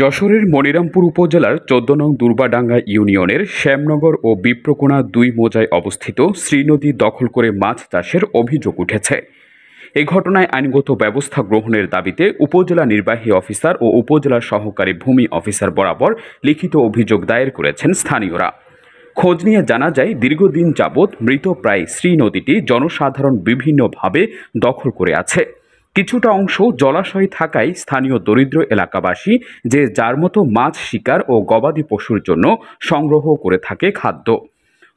যশোরের মনিরামপুর উপজেলার চোদ্দ নং দুর্বাডাঙ্গা ইউনিয়নের শ্যামনগর ও বিপ্রকোনা দুই মোজায় অবস্থিত শ্রীনদী দখল করে মাছ চাষের অভিযোগ উঠেছে এ ঘটনায় আইনগত ব্যবস্থা গ্রহণের দাবিতে উপজেলা নির্বাহী অফিসার ও উপজেলা সহকারী ভূমি অফিসার বরাবর লিখিত অভিযোগ দায়ের করেছেন স্থানীয়রা খোঁজ নিয়ে জানা যায় দীর্ঘদিন যাবৎ মৃত প্রায় জনসাধারণ বিভিন্নভাবে দখল করে আছে কিছুটা অংশ জলাশয় থাকায় স্থানীয় দরিদ্র এলাকাবাসী যে যার মতো মাছ শিকার ও গবাদি পশুর জন্য সংগ্রহ করে থাকে খাদ্য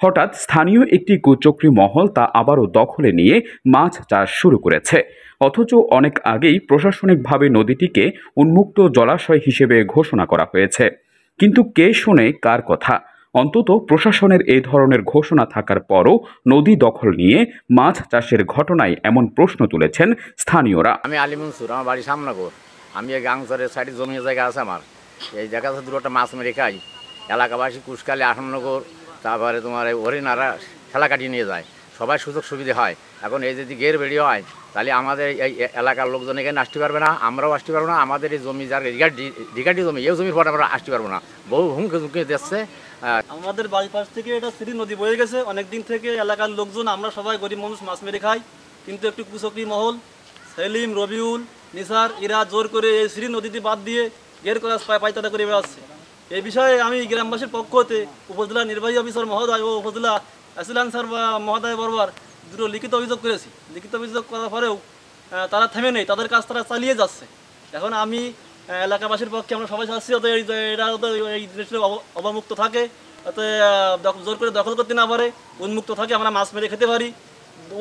হঠাৎ স্থানীয় একটি কুচক্রী মহল তা আবারও দখলে নিয়ে মাছ চাষ শুরু করেছে অথচ অনেক আগেই প্রশাসনিকভাবে নদীটিকে উন্মুক্ত জলাশয় হিসেবে ঘোষণা করা হয়েছে কিন্তু কে শোনে কার কথা অন্তত প্রশাসনের এই ধরনের ঘোষণা থাকার পরও নদী দখল নিয়ে মাছ চাষের ঘটনায় এমন প্রশ্ন তুলেছেন স্থানীয়রা আমি আলী মনসুর আমার বাড়ি সামনাগর আমি এই গাংসরের সাইডে জমি জায়গা আছে আমার এই জায়গা আছে দুটো মাছ মেরে খাই এলাকাবাসী কুশকালে আসামনগর তারপরে তোমার এই হরিণারা খেলাকাটি নিয়ে যায় সবাই সুযোগ সুবিধে হয় এখন এই যদি গের বেরিয়ে হয় তাহলে আমাদের এই এলাকার লোকজন এখানে আসতে পারবে না আমরাও আসতে পারবো না আমাদের এই জমি যার ঢিকাটি জমি এই জমির পর আমরা আসতে পারবো না বহু হুমকি ঝুঁকি দিচ্ছে আমাদের বাড়ির পাশ থেকে এটা সিঁড়ি নদী বয়ে গেছে অনেক দিন থেকে এলাকার লোকজন আমরা সবাই গরিব মানুষ মাছ মেরে খাই কিন্তু একটু কুচকরি মহল সেলিম রবিউল নিসার ইরা জোর করে এই সিঁড়ি নদীটি বাদ দিয়ে গের করা পায়তারা করে বেড়াচ্ছে এই বিষয়ে আমি গ্রামবাসীর পক্ষ হতে উপজেলা নির্বাহী অফিসার মহোদয় ও উপজেলা স্যার বা মহোদয় বরবার দুটো লিখিত অভিযোগ করেছি লিখিত অভিযোগ করার পরেও তারা থেমে নেই তাদের কাজ তারা চালিয়ে যাচ্ছে এখন আমি এলাকাবাসীর পক্ষে আমরা সবাই চাচ্ছি যাতে এটা এই জিনিসটা অবমুক্ত থাকে যাতে জোর করে দখল করতে না পারে উন্মুক্ত থাকে আমরা মাছ মেরে খেতে পারি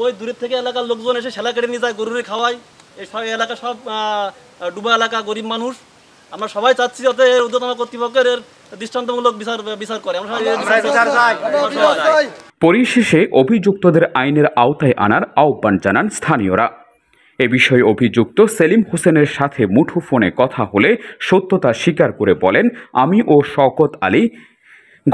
ওই দূরের থেকে এলাকার লোকজন এসে সেলা কেটে নিয়ে যায় গরুরে খাওয়ায় এই সব এলাকা সব ডুবা এলাকা গরিব মানুষ আমরা সবাই চাচ্ছি যাতে এর উদ্যতম কর্তৃপক্ষের এর দৃষ্টান্তমূলক বিচার বিচার করে আমরা পরিশেষে অভিযুক্তদের আইনের আওতায় আনার আহ্বান জানান স্থানীয়রা এ বিষয়ে অভিযুক্ত সেলিম হোসেনের সাথে মুঠোফোনে কথা হলে সত্যতা স্বীকার করে বলেন আমি ও শওকত আলী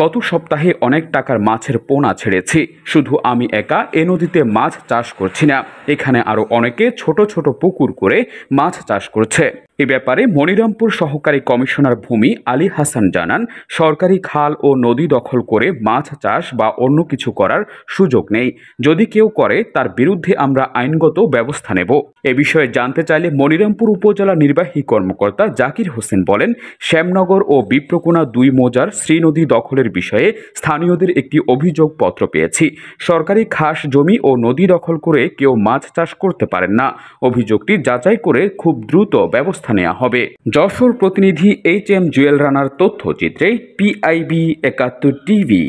গত সপ্তাহে অনেক টাকার মাছের পোনা ছেড়েছি শুধু আমি একা এ নদীতে মাছ চাষ করছি না এখানে আরও অনেকে ছোট ছোট পুকুর করে মাছ চাষ করছে এ ব্যাপারে মনিরামপুর সহকারী কমিশনার ভূমি আলী হাসান জানান সরকারি খাল ও নদী দখল করে মাছ চাষ বা অন্য কিছু করার সুযোগ নেই যদি কেউ করে তার বিরুদ্ধে আমরা আইনগত ব্যবস্থা নেব এ বিষয়ে জানতে চাইলে মনিরামপুর উপজেলা নির্বাহী কর্মকর্তা জাকির হোসেন বলেন শ্যামনগর ও বিপ্রকোনা দুই মোজার শ্রীনদী দখলের বিষয়ে স্থানীয়দের একটি অভিযোগ পত্র পেয়েছি সরকারি খাস জমি ও নদী দখল করে কেউ মাছ চাষ করতে পারেন না অভিযোগটি যাচাই করে খুব দ্রুত ব্যবস্থা ব্যবস্থা নেওয়া হবে যশোর প্রতিনিধি এইচ এম জুয়েল রানার তথ্যচিত্রে পিআইবি একাত্তর টিভি